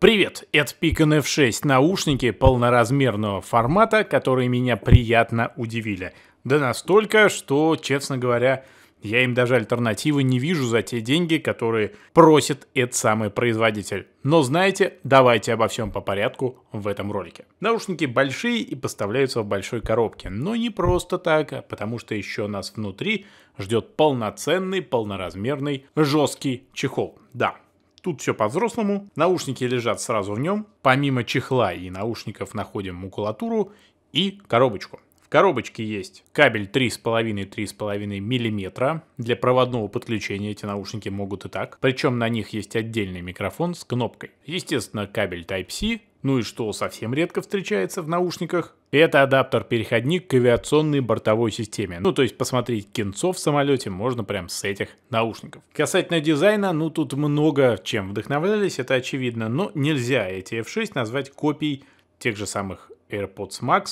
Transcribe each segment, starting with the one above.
Привет, это Beacon F6 наушники полноразмерного формата, которые меня приятно удивили. Да настолько, что, честно говоря, я им даже альтернативы не вижу за те деньги, которые просит этот самый производитель. Но знаете, давайте обо всем по порядку в этом ролике. Наушники большие и поставляются в большой коробке, но не просто так, а потому что еще нас внутри ждет полноценный, полноразмерный жесткий чехол. Да, Тут все по-взрослому. Наушники лежат сразу в нем. Помимо чехла и наушников находим макулатуру и коробочку. В коробочке есть кабель 3,5-3,5 мм для проводного подключения. Эти наушники могут и так. Причем на них есть отдельный микрофон с кнопкой. Естественно, кабель Type-C ну и что совсем редко встречается в наушниках, это адаптер-переходник к авиационной бортовой системе. Ну, то есть посмотреть кинцо в самолете можно прям с этих наушников. Касательно дизайна, ну тут много чем вдохновлялись, это очевидно, но нельзя эти F6 назвать копией тех же самых AirPods Max,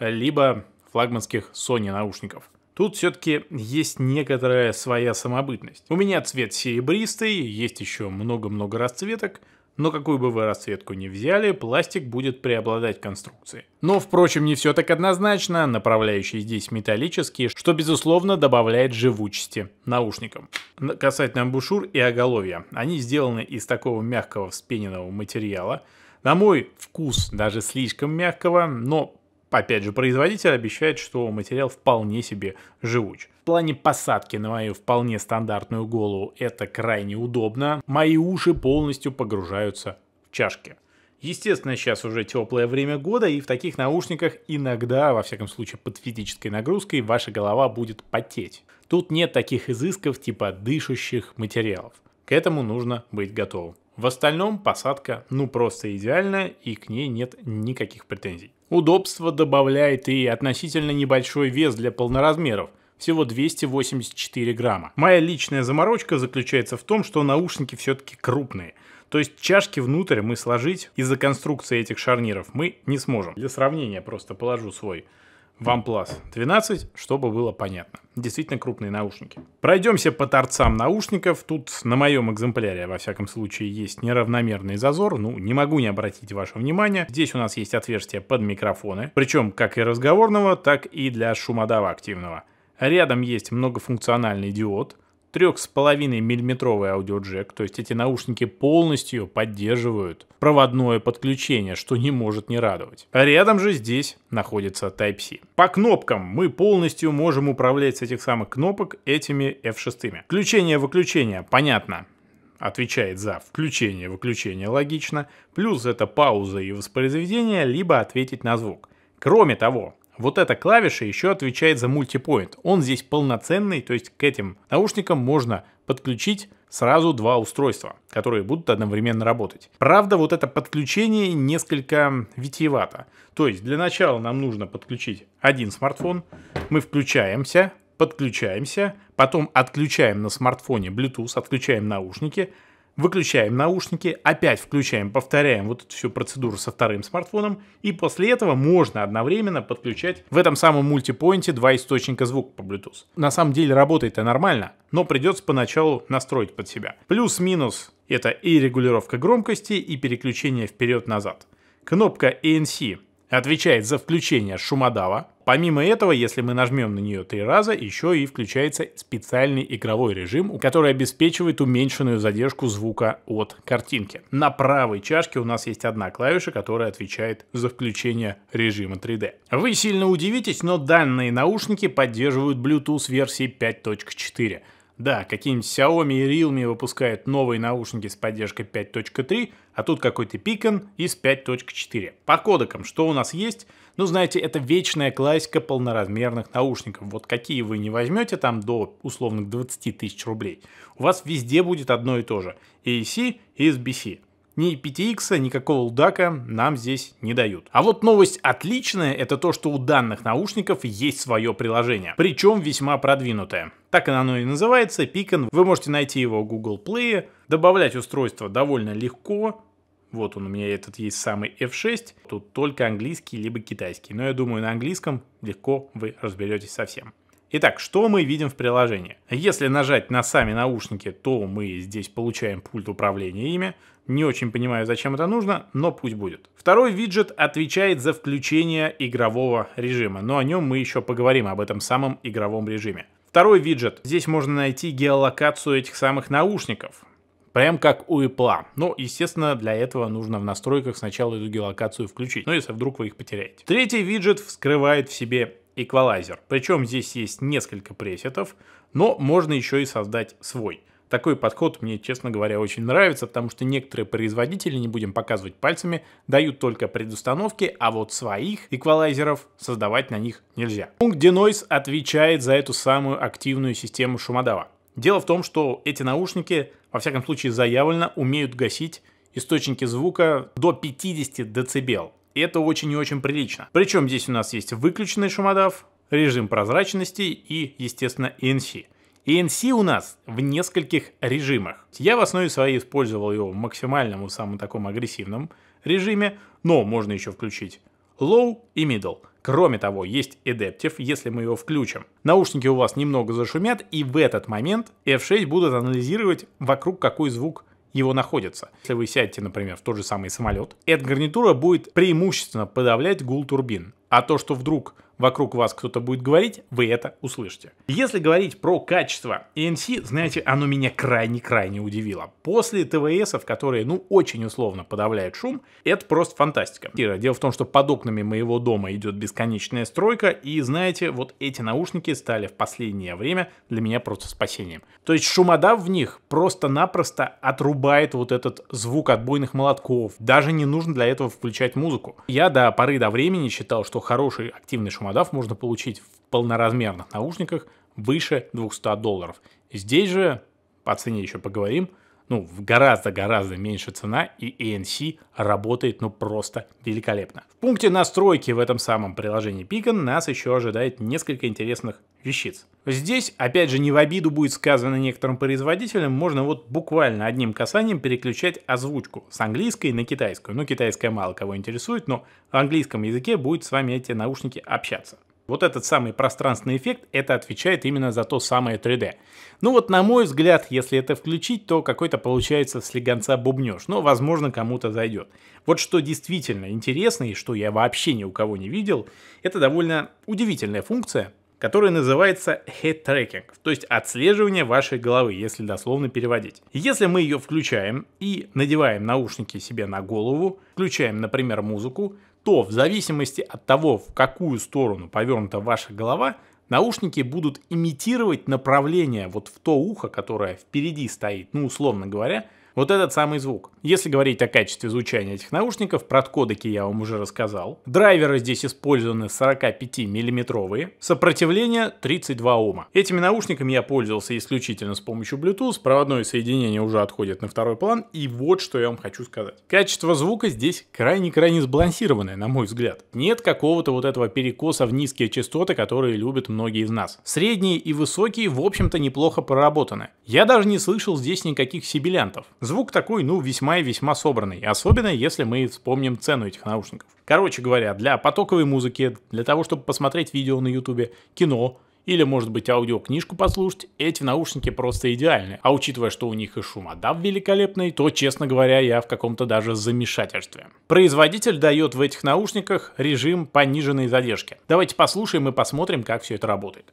либо флагманских Sony наушников. Тут все-таки есть некоторая своя самобытность. У меня цвет серебристый, есть еще много-много расцветок, но какую бы вы расцветку ни взяли, пластик будет преобладать конструкции. Но, впрочем, не все так однозначно, направляющие здесь металлические, что, безусловно, добавляет живучести наушникам. Касательно амбушюр и оголовья. Они сделаны из такого мягкого вспененного материала, на мой вкус даже слишком мягкого, но Опять же, производитель обещает, что материал вполне себе живуч. В плане посадки на мою вполне стандартную голову это крайне удобно. Мои уши полностью погружаются в чашки. Естественно, сейчас уже теплое время года, и в таких наушниках иногда, во всяком случае под физической нагрузкой, ваша голова будет потеть. Тут нет таких изысков типа дышащих материалов. К этому нужно быть готовым. В остальном посадка ну просто идеальная и к ней нет никаких претензий. Удобство добавляет и относительно небольшой вес для полноразмеров, всего 284 грамма. Моя личная заморочка заключается в том, что наушники все-таки крупные. То есть чашки внутрь мы сложить из-за конструкции этих шарниров мы не сможем. Для сравнения просто положу свой OnePlus 12, чтобы было понятно. Действительно крупные наушники. Пройдемся по торцам наушников. Тут на моем экземпляре, во всяком случае, есть неравномерный зазор. Ну, не могу не обратить ваше внимание. Здесь у нас есть отверстие под микрофоны. Причем как и разговорного, так и для шумодава активного. Рядом есть многофункциональный диод – 3,5 миллиметровый аудиоджек, то есть эти наушники полностью поддерживают проводное подключение, что не может не радовать. А рядом же здесь находится Type-C. По кнопкам мы полностью можем управлять с этих самых кнопок этими F6. Включение-выключение, понятно, отвечает за включение-выключение, логично, плюс это пауза и воспроизведение, либо ответить на звук. Кроме того, вот эта клавиша еще отвечает за мультипоинт. Он здесь полноценный, то есть к этим наушникам можно подключить сразу два устройства, которые будут одновременно работать. Правда, вот это подключение несколько витиевато. То есть для начала нам нужно подключить один смартфон, мы включаемся, подключаемся, потом отключаем на смартфоне Bluetooth, отключаем наушники, выключаем наушники, опять включаем, повторяем вот эту всю процедуру со вторым смартфоном, и после этого можно одновременно подключать в этом самом мультипоинте два источника звука по Bluetooth. На самом деле работает это нормально, но придется поначалу настроить под себя. Плюс-минус это и регулировка громкости, и переключение вперед-назад. Кнопка ANC отвечает за включение шумодава, Помимо этого, если мы нажмем на нее три раза, еще и включается специальный игровой режим, который обеспечивает уменьшенную задержку звука от картинки. На правой чашке у нас есть одна клавиша, которая отвечает за включение режима 3D. Вы сильно удивитесь, но данные наушники поддерживают Bluetooth версии 5.4. Да, какие-нибудь Xiaomi и Realme выпускают новые наушники с поддержкой 5.3, а тут какой-то Пикон из 5.4. По кодекам что у нас есть? Ну, знаете, это вечная классика полноразмерных наушников. Вот какие вы не возьмете там до условных 20 тысяч рублей, у вас везде будет одно и то же. AEC и SBC. Ни 5x, PTX, никакого удака нам здесь не дают. А вот новость отличная, это то, что у данных наушников есть свое приложение. Причем весьма продвинутое. Так оно и называется, Пикан. Вы можете найти его в Google Play. Добавлять устройство довольно легко. Вот он у меня этот есть самый F6. Тут только английский либо китайский. Но я думаю, на английском легко вы разберетесь со всем. Итак, что мы видим в приложении? Если нажать на сами наушники, то мы здесь получаем пульт управления ими. Не очень понимаю, зачем это нужно, но пусть будет. Второй виджет отвечает за включение игрового режима, но о нем мы еще поговорим, об этом самом игровом режиме. Второй виджет. Здесь можно найти геолокацию этих самых наушников прям как у Apple. но, ну, естественно, для этого нужно в настройках сначала эту геолокацию включить, но ну, если вдруг вы их потеряете. Третий виджет вскрывает в себе эквалайзер. Причем здесь есть несколько пресетов, но можно еще и создать свой. Такой подход мне, честно говоря, очень нравится, потому что некоторые производители, не будем показывать пальцами, дают только предустановки, а вот своих эквалайзеров создавать на них нельзя. Пункт Denoise отвечает за эту самую активную систему шумодава. Дело в том, что эти наушники во всяком случае заявлено, умеют гасить источники звука до 50 дБ. И это очень и очень прилично. Причем здесь у нас есть выключенный шумодав, режим прозрачности и, естественно, ENC. ENC у нас в нескольких режимах. Я в основе своей использовал его в максимальном, самом таком агрессивном режиме, но можно еще включить low и middle. Кроме того, есть Adaptive, если мы его включим. Наушники у вас немного зашумят и в этот момент F6 будут анализировать, вокруг какой звук его находится. Если вы сядете, например, в тот же самый самолет, эта гарнитура будет преимущественно подавлять гул турбин. А то, что вдруг вокруг вас кто-то будет говорить, вы это услышите. Если говорить про качество ANC, знаете, оно меня крайне-крайне удивило. После ТВС, которые, ну, очень условно подавляют шум, это просто фантастика. Дело в том, что под окнами моего дома идет бесконечная стройка, и, знаете, вот эти наушники стали в последнее время для меня просто спасением. То есть шумодав в них просто-напросто отрубает вот этот звук отбойных молотков. Даже не нужно для этого включать музыку. Я до поры до времени считал, что хороший активный шумодав шумодав можно получить в полноразмерных наушниках выше 200 долларов. Здесь же, по цене еще поговорим, ну, гораздо-гораздо меньше цена, и ANC работает, ну, просто великолепно. В пункте настройки в этом самом приложении Beacon нас еще ожидает несколько интересных вещиц. Здесь, опять же, не в обиду будет сказано некоторым производителям, можно вот буквально одним касанием переключать озвучку с английской на китайскую. Ну, китайская мало кого интересует, но в английском языке будет с вами эти наушники общаться. Вот этот самый пространственный эффект, это отвечает именно за то самое 3D. Ну вот, на мой взгляд, если это включить, то какой-то получается слегонца бубнешь, но, возможно, кому-то зайдет. Вот что действительно интересно и что я вообще ни у кого не видел, это довольно удивительная функция, которая называется head tracking, то есть отслеживание вашей головы, если дословно переводить. Если мы ее включаем и надеваем наушники себе на голову, включаем, например, музыку, то в зависимости от того, в какую сторону повернута ваша голова, наушники будут имитировать направление вот в то ухо, которое впереди стоит, ну, условно говоря, вот этот самый звук. Если говорить о качестве звучания этих наушников, про кодеки я вам уже рассказал. Драйверы здесь использованы 45 миллиметровые сопротивление 32 Ома. Этими наушниками я пользовался исключительно с помощью Bluetooth, проводное соединение уже отходит на второй план, и вот что я вам хочу сказать. Качество звука здесь крайне-крайне сбалансированное, на мой взгляд. Нет какого-то вот этого перекоса в низкие частоты, которые любят многие из нас. Средние и высокие, в общем-то, неплохо проработаны. Я даже не слышал здесь никаких сибилянтов. Звук такой, ну, весьма и весьма собранный, особенно если мы вспомним цену этих наушников. Короче говоря, для потоковой музыки, для того, чтобы посмотреть видео на ютубе, кино, или, может быть, аудиокнижку послушать, эти наушники просто идеальны. А учитывая, что у них и шумодав великолепный, то, честно говоря, я в каком-то даже замешательстве. Производитель дает в этих наушниках режим пониженной задержки. Давайте послушаем и посмотрим, как все это работает.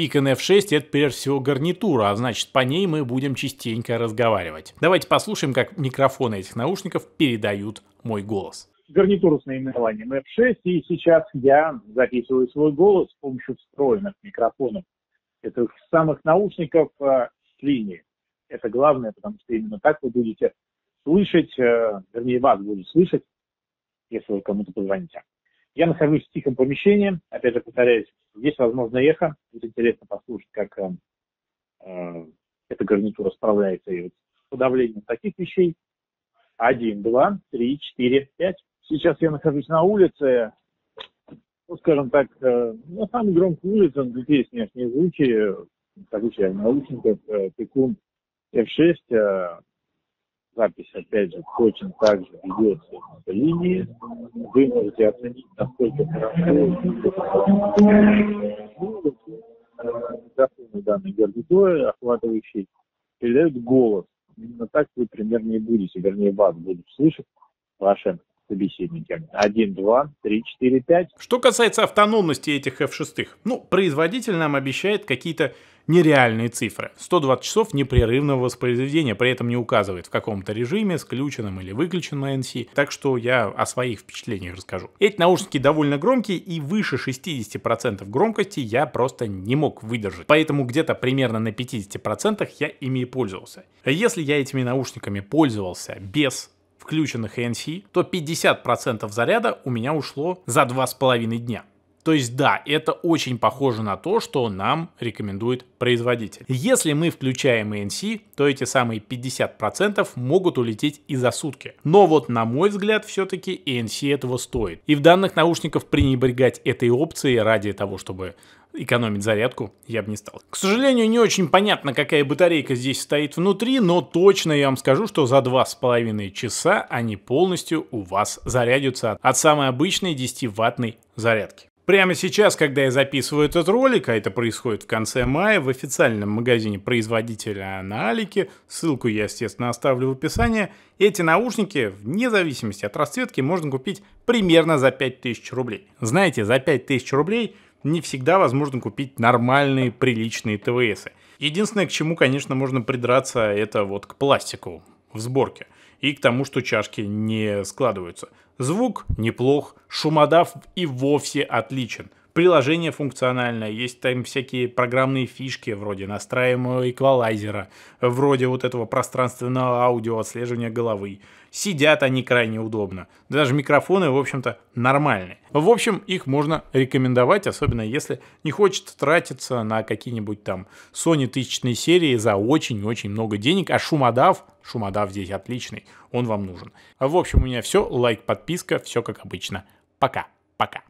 Beacon F6 это прежде всего гарнитура, а значит по ней мы будем частенько разговаривать. Давайте послушаем, как микрофоны этих наушников передают мой голос. Гарнитура с наименованием F6, и сейчас я записываю свой голос с помощью встроенных микрофонов. Это самых наушников э, с линии. Это главное, потому что именно так вы будете слышать, э, вернее вас будет слышать, если вы кому-то позвоните. Я нахожусь в тихом помещении, опять же повторяюсь, Здесь возможно эхо. Будет интересно послушать, как э, э, эта гарнитура справляется и вот с подавлением таких вещей. Один, два, три, четыре, пять. Сейчас я нахожусь на улице. Ну, скажем так, э, на ну, самой громкой улице, для людей, конечно, не звучи. Нахожусь я в наушниках, э, Пекун F6, э, запись, опять же, точно так же ведется по линии. Вы можете оценить, насколько хорошо ну, микрофоны э, данной гарнитуры, охватывающей, передают голос. Именно так вы примерно и будете, вернее, вас будут слышать, ваши собеседники. 1, 2, 3, 4, 5. Что касается автономности этих F6, ну, производитель нам обещает какие-то нереальные цифры. 120 часов непрерывного воспроизведения, при этом не указывает в каком-то режиме, с включенным или выключенным ANC. Так что я о своих впечатлениях расскажу. Эти наушники довольно громкие и выше 60% громкости я просто не мог выдержать. Поэтому где-то примерно на 50% я ими и пользовался. Если я этими наушниками пользовался без включенных ANC, то 50% заряда у меня ушло за 2,5 дня. То есть да, это очень похоже на то, что нам рекомендует производитель. Если мы включаем ANC, то эти самые 50% могут улететь и за сутки. Но вот на мой взгляд все-таки ANC этого стоит. И в данных наушников пренебрегать этой опцией ради того, чтобы экономить зарядку я бы не стал. К сожалению, не очень понятно, какая батарейка здесь стоит внутри, но точно я вам скажу, что за 2,5 часа они полностью у вас зарядятся от самой обычной 10-ваттной зарядки. Прямо сейчас, когда я записываю этот ролик, а это происходит в конце мая, в официальном магазине производителя Аналики, ссылку я, естественно, оставлю в описании, эти наушники, вне зависимости от расцветки, можно купить примерно за 5000 рублей. Знаете, за 5000 рублей не всегда возможно купить нормальные, приличные ТВСы. Единственное, к чему, конечно, можно придраться, это вот к пластику в сборке – и к тому, что чашки не складываются. Звук неплох, шумодав и вовсе отличен – приложение функциональное, есть там всякие программные фишки вроде настраиваемого эквалайзера, вроде вот этого пространственного аудио отслеживания головы. Сидят они крайне удобно. Даже микрофоны, в общем-то, нормальные. В общем, их можно рекомендовать, особенно если не хочет тратиться на какие-нибудь там Sony тысячные серии за очень-очень много денег, а шумодав, шумодав здесь отличный, он вам нужен. В общем, у меня все. Лайк, подписка, все как обычно. Пока. Пока.